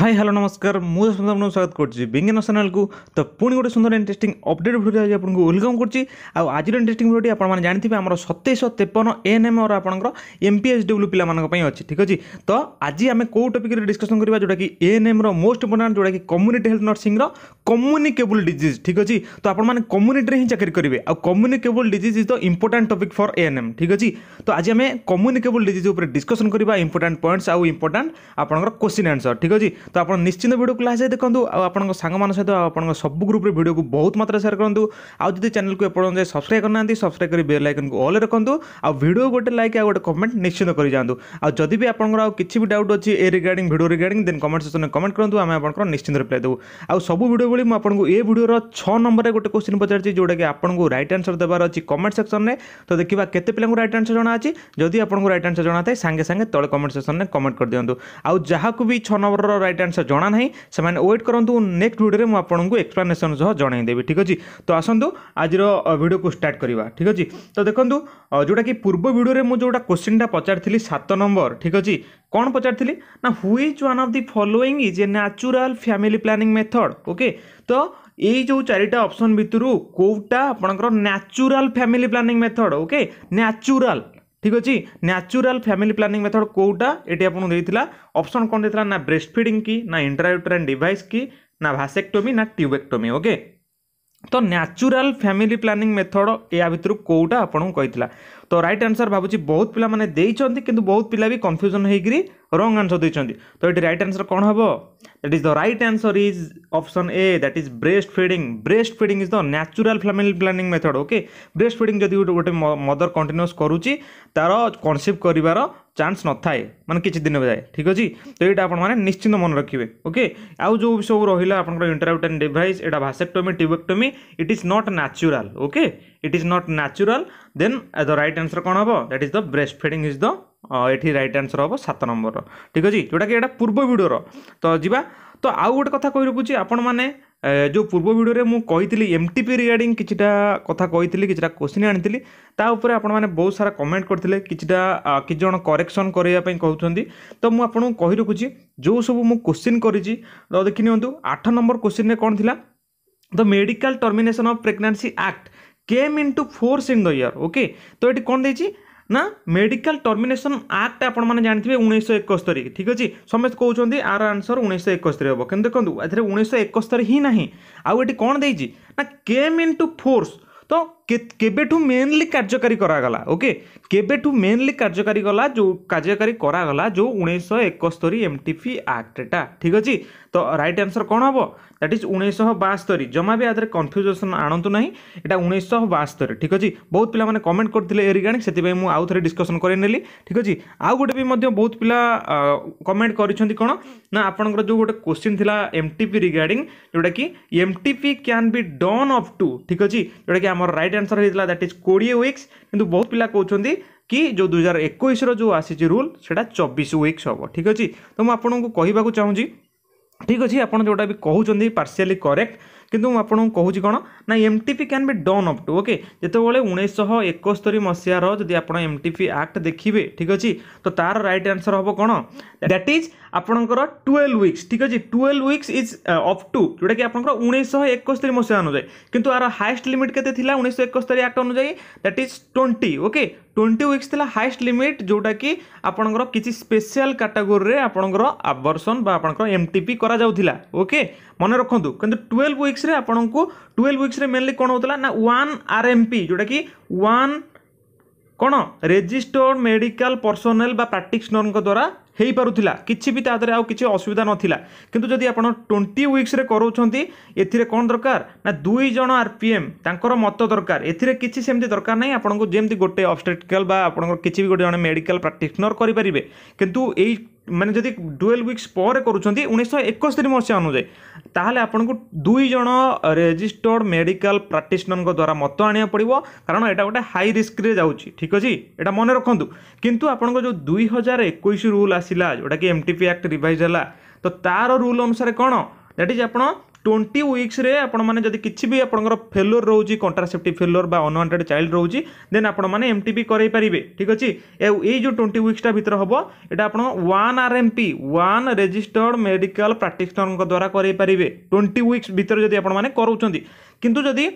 hi hello নমস্কার মু আপনার স্বাগত করছি বিজ্ঞান চ্যানেলকু তো পুঁ গোটে সুন্দর ইন্টারেস্টিং অপডেট ভিডিও আজ আপনার ওয়েলকম করছি আজির ইন্টারেস্টিং ভিডিওটি আপনার জাঁথিবে আমার সতেইশ তেপন এএনএমর আপনার এমপিএস ডব্লু পিলাপাই অছি ঠিক আছে তো আজি আমি কেউ টপিকরে ডিসকসন করা যেটা কি এএনএমর মোস্ট ইম্পর্টাট যেটা কি কম্যুনিটি হেলথ নর্সিংর কম্যুনিকেবল ডিজিজ ঠিক আছে তো আপনার কম্যুনিটি হি চাকরি করবে communicable disease is the important topic for ANM ঠিক আছে তো আজি আমি কম্যুনিকেবল ডিজিজ উপরে ডিসকসন করা ইম্পর্টাট পয়েন্টস আউ ইম্পর্টাট আপনার কোশ্চিন আনসর ঠিক আছে ତ ଆପଣ ନିଶ୍ଚିନ୍ତ ଭିଡ଼ିଓ କ୍ଲାସ୍ ଦେଖନ୍ତୁ ଆଉ ଆପଣଙ୍କ ସାଙ୍ଗମାନଙ୍କ ସହିତ ଆପଣଙ୍କ ସବୁ ଗ୍ରୁପ୍ରେ ଭିଡ଼ିଓକୁ ବହୁତ ମାତ୍ରାରେ ସେୟାର କରନ୍ତୁ ଆଉ ଯଦି ଚ୍ୟାନେଲକୁ ଏପର୍ଯ୍ୟନ୍ତ ଯାଇ ସବସ୍କ୍ରାଇବ୍ କରିନାହାନ୍ତି ସବସ୍କ୍ରାଇବ୍ କରି ବେଲ୍ ଆଇକନ୍କୁ ଅଲ୍ ରଖନ୍ତୁ ଆଉ ଭିଡ଼ିଓ ଗୋଟେ ଲାଇକ୍ ଆଉ ଗୋଟେ କମେଣ୍ଟ ନିଶ୍ଚିନ୍ତ କରିଯାଆନ୍ତୁ ଆଉ ଯଦି ବି ଆପଣଙ୍କର ଆଉ କିଛି ବି ଡାଉଟ୍ ଅଛି ଏ regarding video regarding then comment ସେକ୍ସନ୍ରେ କମେଣ୍ଟ କରନ୍ତୁ ଆମେ ଆପଣଙ୍କର ନିଶ୍ଚିନ୍ତ ରିପ୍ଲାଏ ଦେବୁ ଆଉ ସବୁ ଭିଡ଼ିଓ ଭଳି ମୁଁ ଆପଣଙ୍କୁ ଏ ଭିଡ଼ିଓର ଛଅ ନମ୍ବରରେ ଗୋଟେ କୋଶ୍ଚିନ୍ ପଚାରିଛି ଯେଉଁଟାକି ଆପଣଙ୍କୁ ରାଇଟ୍ ଆନ୍ସର୍ ଦେବାର ଅଛି କମେଣ୍ଟ ସେକ୍ସନ୍ରେ ତ ଦେଖିବା କେତେ ପିଲାଙ୍କୁ ରାଇଟ୍ ଆନ୍ସର୍ ଜଣା ଅଛି ଯଦି ଆପଣଙ୍କୁ ରାଇଟ୍ ଆନ୍ସର୍ ଜଣା ଥାଏ ସାଙ୍ଗେ ସାଙ୍ଗେ ତଳେ କମେଣ୍ଟ ସେକ୍ସନ୍ରେ କମେଣ୍ଟ କରିଦିଅନ୍ତୁ ଆଉ ଯାହାକୁ ବି ଛଅ ନମ୍ବରର ରାଇଟ୍ ରାଇଟ୍ ଆନ୍ସର ଜଣା ନାହିଁ ସେମାନେ ୱେଟ୍ କରନ୍ତୁ ନେକ୍ସଟ ଭିଡ଼ିଓରେ ମୁଁ ଆପଣଙ୍କୁ ଏକ୍ସପ୍ଲାନେସନ୍ ସହ ଜଣାଇଦେବି ଠିକ୍ ଅଛି ତ ଆସନ୍ତୁ ଆଜିର ଭିଡ଼ିଓକୁ ଷ୍ଟାର୍ଟ କରିବା ଠିକ୍ ଅଛି ତ ଦେଖନ୍ତୁ ଯେଉଁଟାକି ପୂର୍ବ ଭିଡ଼ିଓରେ ମୁଁ ଯେଉଁଟା କୋଶ୍ଚିନ୍ଟା ପଚାରିଥିଲି ସାତ ନମ୍ବର ଠିକ୍ ଅଛି କ'ଣ ପଚାରିଥିଲି ନା which one of the following is a natural family planning method okay ତ ଏଇ ଯେଉଁ ଚାରିଟା ଅପସନ୍ ଭିତରୁ କେଉଁଟା ଆପଣଙ୍କର natural family planning method okay natural ঠিক আছে ন্যাচুরাল ফ্যামিলি প্লানিং মেথড কোটা এটি আপনার দিয়েছিল অপশন কোণ দিয়েছিল না ব্রেস্ট ফিডিং কি না ইন্ট্রাউটরাইন ডিভাইস কি না ভাসেক্টোমি না টিউবেক্টোমি ওকে তো ন্যাচুরাল ফ্যামিলি ପ୍ଲାନିଂ ମେଥଡ଼ ଏହା ଭିତରୁ କେଉଁଟା ଆପଣଙ୍କୁ କହିଥିଲା तो रईट आनसर भावी बहुत पिला पे कि बहुत पिला भी कन्फ्यूजन होकर रंग आनसर देते तो ये रईट आनसर कौन हम that is the right answer is option A that is breast feeding breast feeding is the natural family planning method okay breast feeding जब गोटे मदर कंटिन्यूस करुच्ची तार कनसीव कर चान्स न थाए मैंने किसी दिन जाए ठीक अच्छे तो ये आपने निश्चिंत मन रखिए ओके आज जो सब रहा है आप इंटरप्रिटेन डिभाइस यहाँ vasectomy tubectomy it is not natural okay it is not natural then the right answer କ'ଣ ହେବ that is the breast feeding is the ଏଠି ରାଇଟ୍ ଆନ୍ସର୍ ହେବ ସାତ ନମ୍ବରର ଠିକ୍ ଅଛି ଯେଉଁଟାକି ଏଇଟା ପୂର୍ବ ଭିଡ଼ିଓର ତ ଯିବା ତ ଆଉ ଗୋଟେ କଥା କହି ରଖୁଛି ଆପଣମାନେ ଯେଉଁ ପୂର୍ବ ଭିଡ଼ିଓରେ ମୁଁ କହିଥିଲି ଏମ୍ ଟି ପି ରିଗାର୍ଡ଼ିଂ କିଛିଟା କଥା କହିଥିଲି କିଛିଟା କୋଶ୍ଚିନ୍ ଆଣିଥିଲି ତା ଉପରେ ଆପଣମାନେ ବହୁତ ସାରା କମେଣ୍ଟ କରିଥିଲେ କିଛିଟା କିଛି ଜଣ କରେକ୍ସନ୍ କରିବା ପାଇଁ କହୁଛନ୍ତି ତ ମୁଁ ଆପଣଙ୍କୁ କହି ରଖୁଛି ଯେଉଁ ସବୁ ମୁଁ କୋଶ୍ଚିନ୍ କରିଛି ତ ଦେଖିନିଅନ୍ତୁ ଆଠ ନମ୍ବର କୋଶ୍ଚିନ୍ରେ କ'ଣ ଥିଲା the medical termination of pregnancy act came into force in the year okay ତ ଏଠି କ'ଣ ଦେଇଛି ନା ମେଡ଼ିକାଲ ଟର୍ମିନେସନ୍ ଆକ୍ଟ ଆପଣମାନେ ଜାଣିଥିବେ ଉଣେଇଶହ ଏକସ୍ତରୀ ଠିକ୍ ଅଛି ସମସ୍ତେ କହୁଛନ୍ତି ଆର ଆନ୍ସର୍ ଉଣେଇଶହ ଏକସ୍ତରୀ ହେବ କିନ୍ତୁ ଦେଖନ୍ତୁ ଏଥିରେ ଉଣେଇଶହ ଏକସ୍ତରୀ ହିଁ ନାହିଁ ଆଉ ଏଠି କ'ଣ ଦେଇଛି ନା କେମ୍ ଇନ୍ ଟୁ ଫୋର୍ସ ତ কেবেঠু মেনলি কার্যকারী করাগলা ওকে কেবেঠু মেনলি কার্যকারী গলা যে কার্যকারী করাগলা যে উনিশশো একস্তরি এমটিপি আক্টটা ঠিক আছে তো রাইট আনসর কোণ হব দ্যাট ইজ উনিশশো বাস্তরি জমা বি আধারে কনফ্যুজেসন আনতু না এটা উনিশশো বাস্তরি ঠিক আছে বহু পিলা মানে কমেন্ট করলে এ রিগার্ডিং সেপাই মু আউ থে ডিসকসন করে নেলি ঠিক আছে আউ গোটে বি বহু পিলা কমেন্ট করছেন কোণ না আপনার যে গোটে কোশ্চিন লা এমটিপি রিগার্ডিং যেটা কি MTP can be done up to ঠিক আছে যেটা কি আমার রাইট आंसर होता दैट इज कोड़े विक्स कि बहुत पिला कौन कि जो दुई एक जो आसी रूल से चबीस विक्स हम ठीक अच्छे तो मुझे कहवाक चाहूँगी ठीक अच्छे आपड़ भी कहते पार्सीआली करेक्ट किंतु आपको कहूँ कौन ना एम टीपी पी क्या भी डन अफ टू ओके जो उन्नीस एकस्तरी मसीहार जब आप एम टीपी आक्ट देखिए ठीक अच्छे तो तार रईट आन्सर हम कौन दैट इज आप टुवेल विक्स ठीक अच्छे twelve weeks is up to जोटा कि आप उन्नीसश एकस्तरी मसीह अनुजाई कितु यार हाएस्ट लिमिट के उन्नीस एकस्तरी आक्ट अनुजाई that is twenty okay twenty weeks ଥିଲା ହାଏଷ୍ଟ ଲିମିଟ୍ ଯେଉଁଟାକି ଆପଣଙ୍କର କିଛି ସ୍ପେଶିଆଲ କାଟାଗୋରୀରେ ଆପଣଙ୍କର ଆବର୍ସନ୍ ବା ଆପଣଙ୍କର ଏମ୍ ଟି ପି କରାଯାଉଥିଲା ଓକେ ମନେ ରଖନ୍ତୁ କିନ୍ତୁ ଟୁଏଲ୍ଭ ୱିକ୍ସରେ ଆପଣଙ୍କୁ ଟୁଏଲ୍ଭ ୱିକ୍ସରେ ମେନଲି କ'ଣ ହେଉଥିଲା ନା ୱାନ୍ ଆର୍ ଏମ୍ ପି ଯେଉଁଟାକି ୱାନ୍ କ'ଣ ରେଜିଷ୍ଟର୍ଡ ମେଡ଼ିକାଲ ପର୍ସନାଲ ବା ପ୍ରାକ୍ଟିସନରଙ୍କ ଦ୍ୱାରା ହେଇପାରୁଥିଲା କିଛି ବି ତା ଦେହରେ ଆଉ କିଛି ଅସୁବିଧା ନଥିଲା କିନ୍ତୁ ଯଦି ଆପଣ ଟ୍ୱେଣ୍ଟି ୱିକ୍ସରେ କରାଉଛନ୍ତି ଏଥିରେ କ'ଣ ଦରକାର ନା ଦୁଇ ଜଣ ଆର୍ ପି ଏମ୍ ତାଙ୍କର ମତ ଦରକାର ଏଥିରେ କିଛି ସେମିତି ଦରକାର ନାହିଁ ଆପଣଙ୍କୁ ଯେମିତି ଗୋଟେ ଅବଷ୍ଟେଟିକାଲ ବା ଆପଣଙ୍କର କିଛି ବି ଗୋଟେ ଜଣେ ମେଡ଼ିକାଲ ପ୍ରାକ୍ଟିସନର କରିପାରିବେ କିନ୍ତୁ ଏଇ ମାନେ ଯଦି ଟୁଏଲ୍ଭ ୱିକ୍ସ ପରେ କରୁଛନ୍ତି ଉଣେଇଶହ ଏକସ୍ତରୀ ମସିହା ଅନୁଯାୟୀ ତାହେଲେ ଆପଣଙ୍କୁ ଦୁଇ ଜଣ ରେଜିଷ୍ଟର୍ଡ଼ ମେଡ଼ିକାଲ ପ୍ରାକ୍ଟିସନରଙ୍କ ଦ୍ୱାରା ମତ ଆଣିବାକୁ ପଡ଼ିବ କାରଣ ଏଇଟା ଗୋଟେ ହାଇ ରିସ୍କରେ ଯାଉଛି ଠିକ୍ ଅଛି ଏଇଟା ମନେ ରଖନ୍ତୁ କିନ୍ତୁ ଆପଣଙ୍କ ଯେଉଁ ଦୁଇ ହଜାର ଏକୋଇଶ ରୁଲ୍ ଆସିଲା ଯେଉଁଟାକି M T P act revise ହେଲା ତ ତା'ର ରୁଲ୍ ଅନୁସାରେ କ'ଣ ଦ୍ୟାଟ୍ ଇଜ୍ ଆପଣ ଟ୍ୱେଣ୍ଟି ୱିକ୍ସରେ ଆପଣମାନେ ଯଦି କିଛି ବି ଆପଣଙ୍କର ଫେଲୋର ରହୁଛି କଣ୍ଟ୍ରାସେପ୍ଟିଭ୍ ଫେଲୋର ବା ଅନୱାଣ୍ଟେଡ୍ ଚାଇଲ୍ଡ ରହୁଛି ଦେନ୍ ଆପଣମାନେ ଏମ୍ ଟି ବି କରାଇପାରିବେ ଠିକ୍ ଅଛି ଆଉ ଏଇ ଯେଉଁ ଟ୍ୱେଣ୍ଟି ୱିକ୍ସଟା ଭିତରେ ହେବ ଏଇଟା ଆପଣ one R M P one registered medical ପ୍ରାକ୍ଟିସନରଙ୍କ ଦ୍ୱାରା କରାଇପାରିବେ ଟ୍ୱେଣ୍ଟି ୱିକ୍ସ ଭିତରେ ଯଦି ଆପଣମାନେ କରାଉଛନ୍ତି କିନ୍ତୁ ଯଦି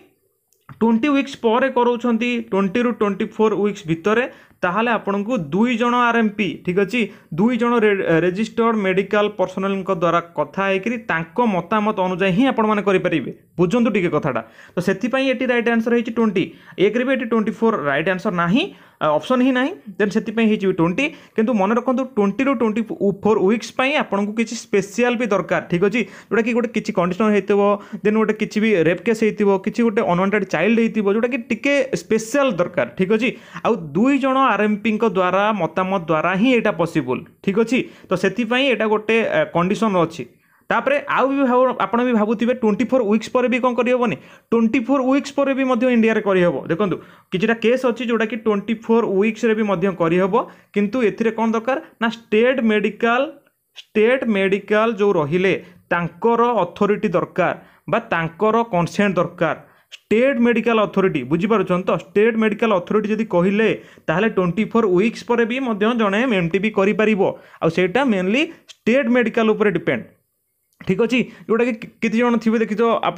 ଟ୍ୱେଣ୍ଟି ୱିକ୍ସ ପରେ କରାଉଛନ୍ତି ଟ୍ୱେଣ୍ଟିରୁ ଟ୍ୱେଣ୍ଟି ଫୋର୍ ୱିକ୍ସ ଭିତରେ ତାହେଲେ ଆପଣଙ୍କୁ ଦୁଇ ଜଣ ଆର୍ ଏମ୍ ପି ଠିକ୍ ଅଛି ଦୁଇ ଜଣ ରେଜିଷ୍ଟର୍ଡ଼ ମେଡ଼ିକାଲ ପର୍ସନାଲଙ୍କ ଦ୍ୱାରା କଥା ହେଇକିରି ତାଙ୍କ ମତାମତ ଅନୁଯାୟୀ ହିଁ ଆପଣମାନେ କରିପାରିବେ ବୁଝନ୍ତୁ ଟିକେ କଥାଟା ତ ସେଥିପାଇଁ ଏଠି ରାଇଟ୍ ଆନ୍ସର୍ ହେଇଛି ଟ୍ୱେଣ୍ଟି ଏକରେ ବି ଏଠି ଟ୍ୱେଣ୍ଟି ଫୋର୍ ରାଇଟ୍ ଆନ୍ସର୍ ନାହିଁ ଅପସନ୍ ହିଁ ନାହିଁ ଦେନ୍ ସେଥିପାଇଁ ହେଇଯିବ ଟ୍ୱେଣ୍ଟି କିନ୍ତୁ ମନେ ରଖନ୍ତୁ ଟ୍ୱେଣ୍ଟିରୁ ଟ୍ୱେଣ୍ଟି ଫୋର୍ ୱିକ୍ସ ପାଇଁ ଆପଣଙ୍କୁ କିଛି ସ୍ପେସିଆଲ୍ ବି ଦରକାର ଠିକ୍ ଅଛି ଯେଉଁଟାକି ଗୋଟେ କିଛି କଣ୍ଡିସନ୍ ହେଇଥିବ ଦେନ୍ ଗୋଟେ କିଛି ବି ରେପ୍ କେସ୍ ହେଇଥିବ କିଛି ଗୋଟେ ଅନୱାଣ୍ଟେଡ଼୍ ଚାଇଲ୍ଡ ହେଇଥିବ ଯେଉଁଟାକି ଟିକେ ସ୍ପେସିଆଲ୍ ଦରକାର ଠିକ୍ ଅଛି ଆଉ ଦୁଇ ଜଣ ଆର୍ଏମ୍ପିଙ୍କ ଦ୍ୱାରା ମତାମତ ଦ୍ୱାରା ହିଁ ଏଇଟା ପସିବୁଲ୍ ଠିକ୍ ଅଛି ତ ସେଥିପାଇଁ ଏଇଟା ଗୋଟେ କଣ୍ଡିସନ୍ ଅଛି ତାପରେ ଆଉ ବି ଆପଣ ବି ଭାବୁଥିବେ ଟ୍ୱେଣ୍ଟି ଫୋର୍ ୱିକ୍ସ ପରେ ବି କ'ଣ କରିହେବନି ଟ୍ୱେଣ୍ଟି ଫୋର୍ ୱିକ୍ସ ପରେ ବି ମଧ୍ୟ ଇଣ୍ଡିଆରେ କରିହେବ ଦେଖନ୍ତୁ କିଛିଟା କେସ୍ ଅଛି ଯେଉଁଟାକି ଟ୍ୱେଣ୍ଟି ଫୋର୍ ୱିକ୍ସରେ ବି ମଧ୍ୟ କରିହେବ କିନ୍ତୁ ଏଥିରେ କ'ଣ ଦରକାର ନା ଷ୍ଟେଟ୍ ମେଡ଼ିକାଲ ଷ୍ଟେଟ୍ ମେଡ଼ିକାଲ ଯେଉଁ ରହିଲେ ତାଙ୍କର ଅଥରିଟି ଦରକାର ବା ତାଙ୍କର କନସେଣ୍ଟ ଦରକାର ଷ୍ଟେଟ୍ ମେଡ଼ିକାଲ ଅଥରିଟି ବୁଝିପାରୁଛନ୍ତି ତ ଷ୍ଟେଟ୍ ମେଡ଼ିକାଲ ଅଥରିଟି ଯଦି କହିଲେ ତାହେଲେ ଟ୍ୱେଣ୍ଟି ଫୋର୍ ୱିକ୍ସ ପରେ ବି ମଧ୍ୟ ଜଣେ ଏମ୍ ଟି ବି କରିପାରିବ ଆଉ ସେଇଟା ମେନଲି ଷ୍ଟେଟ୍ ମେଡ଼ିକାଲ ଉପରେ ଡିପେଣ୍ଡ ठीक अच्छे जोटा कि कितज थे देखित आप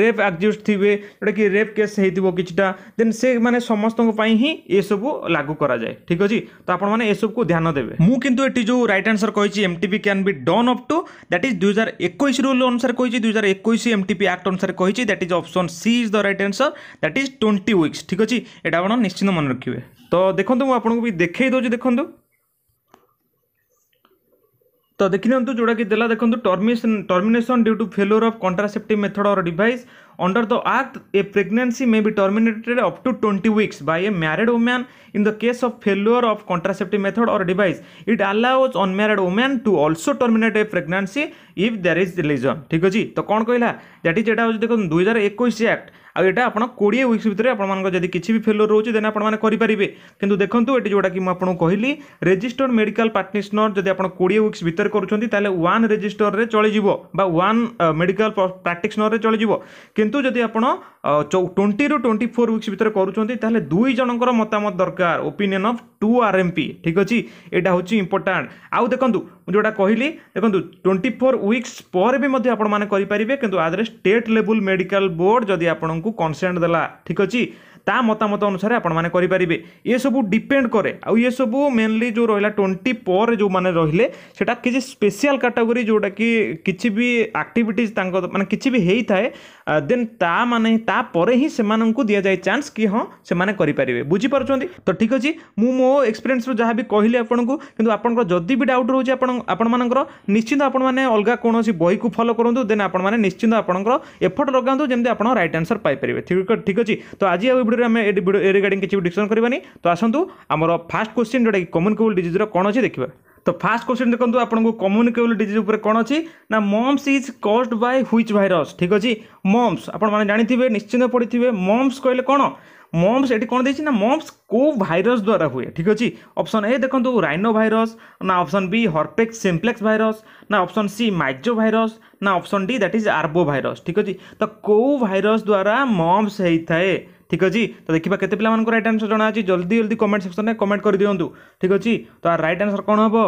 रेप आक्जिस्ट थे जोटा कि रेप केस हो किटा देन से मैंने समस्त ही सब लागू कराए ठीक अच्छे तो आपसब ध्यान देवे मुझे ये जो रईट आनसर कही एम टी कैन भी done up to that is दुई हजार एक रूल अनुसार कही दुई हजार एक एम टी आक्ट अनुसार कही that is option C is the right answer that is twenty weeks ठीक अच्छे यहाँ आप निश्चिंत मन रखिए तो देखो मुझे देखे दौर देखो तो देखि जोड़ा कि देला देखो termination termination due to failure of contraceptive method or device under the act a pregnancy may be terminated up to twenty weeks by a married woman in the case of failure of contraceptive method or device it allows unmarried woman to also terminate a pregnancy if there is religion ठीक अच्छे तो कौन कहला that is एटा देखो दुई हजार एक आक्ट ଆଉ ଏଇଟା ଆପଣ କୋଡ଼ିଏ ୱିକ୍ସ ଭିତରେ ଆପଣମାନଙ୍କ ଯଦି କିଛି ବି ଫେଲର ରହୁଛି ଦେନ୍ ଆପଣମାନେ କରିପାରିବେ କିନ୍ତୁ ଦେଖନ୍ତୁ ଏଠି ଯେଉଁଟାକି ମୁଁ ଆପଣଙ୍କୁ କହିଲି ରେଜିଷ୍ଟର୍ଡ଼ ମେଡ଼ିକାଲ ପ୍ରାକ୍ଟିସନର୍ ଯଦି ଆପଣ କୋଡ଼ିଏ ୱିକ୍ସ ଭିତରେ କରୁଛନ୍ତି ତାହେଲେ ୱାନ୍ ରେଜିଷ୍ଟର୍ରେ ଚଳିଯିବ ବା ୱାନ୍ ମେଡ଼ିକାଲ ପ୍ରାକ୍ଟିସନର୍ରେ ଚଳିଯିବ କିନ୍ତୁ ଯଦି ଆପଣ ଟ୍ୱେଣ୍ଟିରୁ ଟ୍ୱେଣ୍ଟି ଫୋର୍ ୱିକ୍ସ ଭିତରେ କରୁଛନ୍ତି ତାହେଲେ ଦୁଇ ଜଣଙ୍କର ମତାମତ ଦରକାର opinion of two R M P ଠିକ୍ ଅଛି ଏଇଟା ହେଉଛି ଇମ୍ପୋର୍ଟାଣ୍ଟ ଆଉ ଦେଖନ୍ତୁ ମୁଁ ଯେଉଁଟା କହିଲି ଦେଖନ୍ତୁ ଟ୍ୱେଣ୍ଟି ଫୋର୍ ୱିକ୍ସ ପରେ ବି ମଧ୍ୟ ଆପଣମାନେ କରିପାରିବେ କିନ୍ତୁ ଆଦେହରେ ଷ୍ଟେଟ୍ ଲେବୁଲ୍ ମେଡ଼ିକାଲ ବୋର୍ଡ଼ ଯଦି ଆପଣଙ୍କୁ କନସେଣ୍ଟ ଦେଲା ଠିକ୍ ଅଛି ତା ମତାମତ ଅନୁସାରେ ଆପଣମାନେ କରିପାରିବେ ଏସବୁ ଡିପେଣ୍ଡ କରେ ଆଉ ଏସବୁ ମେନଲି ଯେଉଁ ରହିଲା ଟ୍ୱେଣ୍ଟି ପରେ ଯେଉଁମାନେ ରହିଲେ ସେଟା କିଛି ସ୍ପେଶିଆଲ କାଟାଗୋରୀ ଯେଉଁଟାକି କିଛି ବି ଆକ୍ଟିଭିଟିଜ୍ ତାଙ୍କ ମାନେ କିଛି ବି ହେଇଥାଏ ଦେନ୍ ତା ମାନେ ତାପରେ ହିଁ ସେମାନଙ୍କୁ ଦିଆଯାଏ ଚାନ୍ସ କି ହଁ ସେମାନେ କରିପାରିବେ ବୁଝିପାରୁଛନ୍ତି ତ ଠିକ୍ ଅଛି ମୁଁ ମୋ ଏକ୍ସପିରିଏନ୍ସରୁ ଯାହା ବି କହିଲି ଆପଣଙ୍କୁ କିନ୍ତୁ ଆପଣଙ୍କର ଯଦି ବି ଡାଉଟ୍ ରହୁଛି ଆପଣ ଆପଣମାନଙ୍କର ନିଶ୍ଚିନ୍ତ ଆପଣମାନେ ଅଲଗା କୌଣସି ବହିକୁ ଫଲୋ କରନ୍ତୁ ଦେନ୍ ଆପଣମାନେ ନିଶ୍ଚିନ୍ତ ଆପଣଙ୍କର ଏଫର୍ଟ ଲଗାନ୍ତୁ ଯେମିତି ଆପଣ ରାଇଟ୍ ଆନ୍ସର୍ ପାଇପାରିବେ ଠିକ୍ ଅଛି ତ ଆଜି ଆଉ ভিডিওরে আমি এই রিগার্ডিং কিছু ডিসকসন করবানি তো আসন্তু আমার ফার্স্ট কোশ্চিন যেটা কম্যুনিকেবল ডিজিজর কোণ অছে দেখবা তো ফার্স্ট কোশ্চিন দেখুন আপনার কম্যুনিকেবল ডিজিজ উপরে কোণ অছি না mumps is caused by which virus ঠিক আছে মমস আপনার জাঁথিবে নিশ্চিন্ত পড়িথিবে মমস কহিলে কোণ মমস এটি কোণ দিয়েছি না মমস কেউ ভাইরস দ্বারা হুয়ে ঠিক আছে অপশন এ দেখুন রাইনো ভাইরস না option B herpes simplex virus না অপশন সি মাইজো ভাইরস না option D that is arbo virus ঠিক আছে তো কেউ ভাইরস দ্বারা মমস হয়ে থাকে ঠিক ଅଛି ତ ଦେଖିବା କେତେ ପିଲାମାନଙ୍କର ରାଇଟ୍ ଆନ୍ସର୍ ଜଣାଅଛି ଜଲ୍ଦି ଜଲ୍ଦି କମେଣ୍ଟ ସେକ୍ସନ୍ରେ କମେଣ୍ଟ କରିଦିଅନ୍ତୁ ଠିକ୍ ଅଛି ତ ରାଇଟ୍ ଆନ୍ସର୍ କ'ଣ ହେବ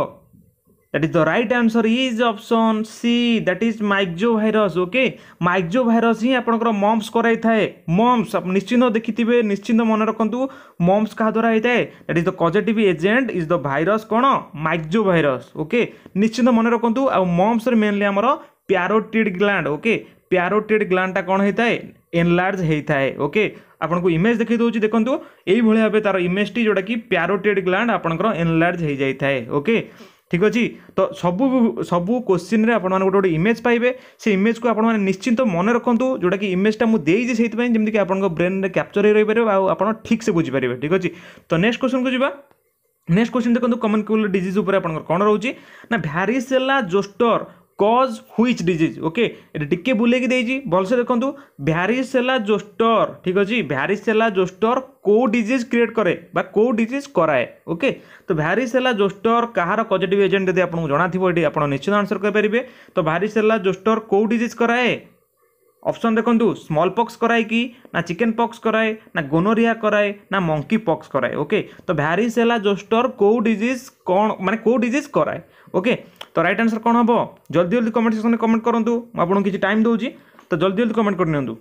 that is the right answer is option c that is myxovirus okay myxovirus ହିଁ ଆପଣଙ୍କର mumps କରାଇଥାଏ mumps ନିଶ୍ଚିନ୍ତ ଦେଖିଥିବେ ନିଶ୍ଚିନ୍ତ ମନେ ରଖନ୍ତୁ mumps କାହା ଦ୍ୱାରା ହେଇଥାଏ that is the causative agent is the virus କ'ଣ myxovirus okay ନିଶ୍ଚିନ୍ତ ମନେ ରଖନ୍ତୁ ଆଉ mumps ରେ mainly ଆମର parotid gland okay parotid gland ଟା କ'ଣ ହେଇଥାଏ ଏନଲାର୍ଜ ହୋଇଥାଏ ଓକେ ଆପଣଙ୍କୁ ଇମେଜ୍ ଦେଖାଇ ଦେଉଛି ଦେଖନ୍ତୁ ଏଇଭଳି ଭାବେ ତା'ର ଇମେଜ୍ଟି ଯେଉଁଟାକି ପ୍ୟାରୋଟେଡ୍ ଗ୍ଲାଣ୍ଡ ଆପଣଙ୍କର ଏନଲାର୍ଜ ହୋଇଯାଇଥାଏ ଓକେ ଠିକ୍ ଅଛି ତ ସବୁ ସବୁ କୋଶ୍ଚିନ୍ରେ ଆପଣମାନେ ଗୋଟେ ଗୋଟେ ଇମେଜ୍ ପାଇବେ ସେ ଇମେଜ୍କୁ ଆପଣମାନେ ନିଶ୍ଚିନ୍ତ ମନେ ରଖନ୍ତୁ ଯେଉଁଟାକି ଇମେଜ୍ଟା ମୁଁ ଦେଇଛି ସେଇଥିପାଇଁ ଯେମିତିକି ଆପଣଙ୍କ ବ୍ରେନ୍ରେ କ୍ୟାପ୍ଚର୍ ହେଇ ରହିପାରିବ ଆଉ ଆପଣ ଠିକ୍ସେ ବୁଝିପାରିବେ ଠିକ୍ ଅଛି ତ ନେକ୍ସଟ କୋଶ୍ଚିନ୍କୁ ଯିବା ନେକ୍ସଟ କୋଶ୍ଚିନ୍ ଦେଖନ୍ତୁ କମନ୍ କ୍ୟୁଲର୍ ଡିଜିଜ୍ ଉପରେ ଆପଣଙ୍କର କ'ଣ ରହୁଛି ନା varicella zoster cause which disease okay ଏଇଟା ଟିକେ ବୁଲେଇକି ଦେଇଛି ଭଲସେ ଦେଖନ୍ତୁ ଭ୍ୟାରିସେଲା ଜୋଷ୍ଟର ଠିକ୍ ଅଛି ଭ୍ୟାରିସେଲା ଜୋଷ୍ଟର କେଉଁ ଡିଜିଜ୍ କ୍ରିଏଟ୍ କରେ ବା କେଉଁ ଡିଜିଜ୍ କରାଏ ଓକେ ତ ଭ୍ୟାରିସେଲା ଜୋଷ୍ଟର କାହାର କଜେଟିଭ୍ ଏଜେଣ୍ଟ ଯଦି ଆପଣଙ୍କୁ ଜଣାଥିବ ଏଠି ଆପଣ ନିଶ୍ଚିତ ଆନ୍ସର୍ କରିପାରିବେ ତ ଭ୍ୟାରିସେଲା ଜୋଷ୍ଟର କେଉଁ ଡିଜିଜ୍ କରାଏ ଅପସନ୍ ଦେଖନ୍ତୁ ସ୍ମଲ୍ ପକ୍ସ କରାଏ କି ନା ଚିକେନ୍ ପକ୍ସ କରାଏ ନା ଗୋନୋରିଆ କରାଏ ନା ମଙ୍କି ପକ୍ସ କରାଏ ଓକେ ତ ଭ୍ୟାରିସ୍ ହେଲା ଜୋଷ୍ଟର କେଉଁ ଡିଜିଜ୍ କ'ଣ ମାନେ କେଉଁ ଡିଜିଜ୍ କରାଏ ଓକେ ତ ରାଇଟ୍ ଆନ୍ସର୍ କ'ଣ ହେବ ଜଲ୍ଦି ଜଲ୍ଦି କମେଣ୍ଟ ସେକ୍ସନ୍ରେ କମେଣ୍ଟ କରନ୍ତୁ ମୁଁ ଆପଣଙ୍କୁ କିଛି ଟାଇମ୍ ଦେଉଛି ତ ଜଲ୍ଦି ଜଲ୍ଦି କମେଣ୍ଟ କରିନିଅନ୍ତୁ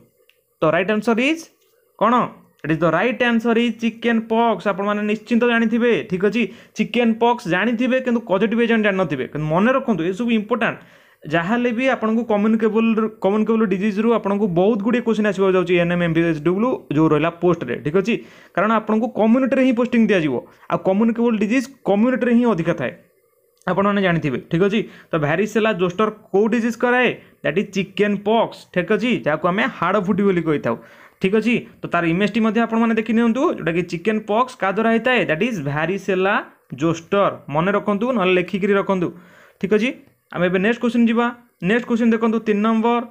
ତ ରାଇଟ୍ ଆନ୍ସର୍ ଇଜ୍ କ'ଣ it is the right answer is chicken pox ଆପଣମାନେ ନିଶ୍ଚିନ୍ତ ଜାଣିଥିବେ ଠିକ୍ ଅଛି ଚିକେନ୍ ପକ୍ସ ଜାଣିଥିବେ କିନ୍ତୁ କଜେଟିଭ୍ ଏଜେଣ୍ଟ ଜାଣିନଥିବେ କିନ୍ତୁ ମନେ ରଖନ୍ତୁ ଏସବୁ ଇମ୍ପୋର୍ଟାଣ୍ଟ जहाँ भी आप कम्युनिकेबल कम्युनिकेबल डिज रु आपको बहुत गुड़े क्वेश्चन आसपा जाए N M M B H W जो रहा पोस्ट रे, ठीक अच्छे कारण आपको कम्युनिटे हिं पोस्ट दिज्व आ कम्युनिकेबल डिज कम्युनिटे हिं अधिक थाए आपने जानते ठीक अच्छे तो भारिसेला जोस्टर कौ डिज कराए दैट इज चिकेन पक्स ठीक अच्छे जहाँ आम हाड़ फुटी कही था ठीक अच्छे तो तार इमेजटी आपने देखी निटा कि चिकेन पक्स का द्वारा होता है दैट इज भैरीसेला जोस्टर मन रखुद ना लिखिकी रखु ठीक अच्छे आम एक्स्ट क्वेश्चन जी नेक्स्ट क्वेश्चन देखो तीन नंबर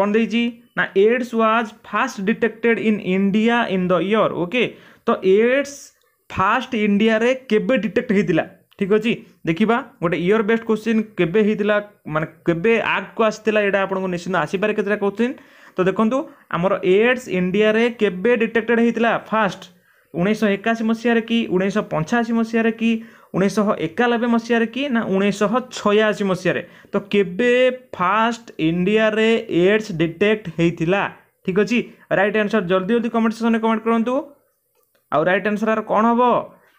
कौन दे ना AIDS was first detected in India in the year okay तो एड्स फास्ट इंडिया रे केबे डिटेक्ट होता ठीक अच्छे देखा गोटे इयर बेस्ट क्वेश्चन केबे होता मान के आग को आसाला यहाँ आपको निश्चिंत आसपा के क्वेश्चन तो देखो आमर एड्स इंडिया रे केबे डिटेक्टेड होता फास्ट उन्नीस एकाशी मसीह कि उन्नीस पंचाशी मसीह कि ଉଣେଇଶହ ଏକାନବେ ମସିହାରେ କି ନା ଉଣେଇଶହ ଛୟାଅଶୀ ମସିହାରେ ତ କେବେ ଫାଷ୍ଟ ଇଣ୍ଡିଆରେ ଏଡ୍ସ ଡିଟେକ୍ଟ ହେଇଥିଲା ଠିକ୍ ଅଛି ରାଇଟ୍ ଆନ୍ସର୍ ଜଲ୍ଦି ଜଲ୍ଦି କମେଣ୍ଟ ସେକ୍ସନ୍ରେ କମେଣ୍ଟ କରନ୍ତୁ ଆଉ ରାଇଟ୍ ଆନ୍ସର୍ ଆର କ'ଣ ହେବ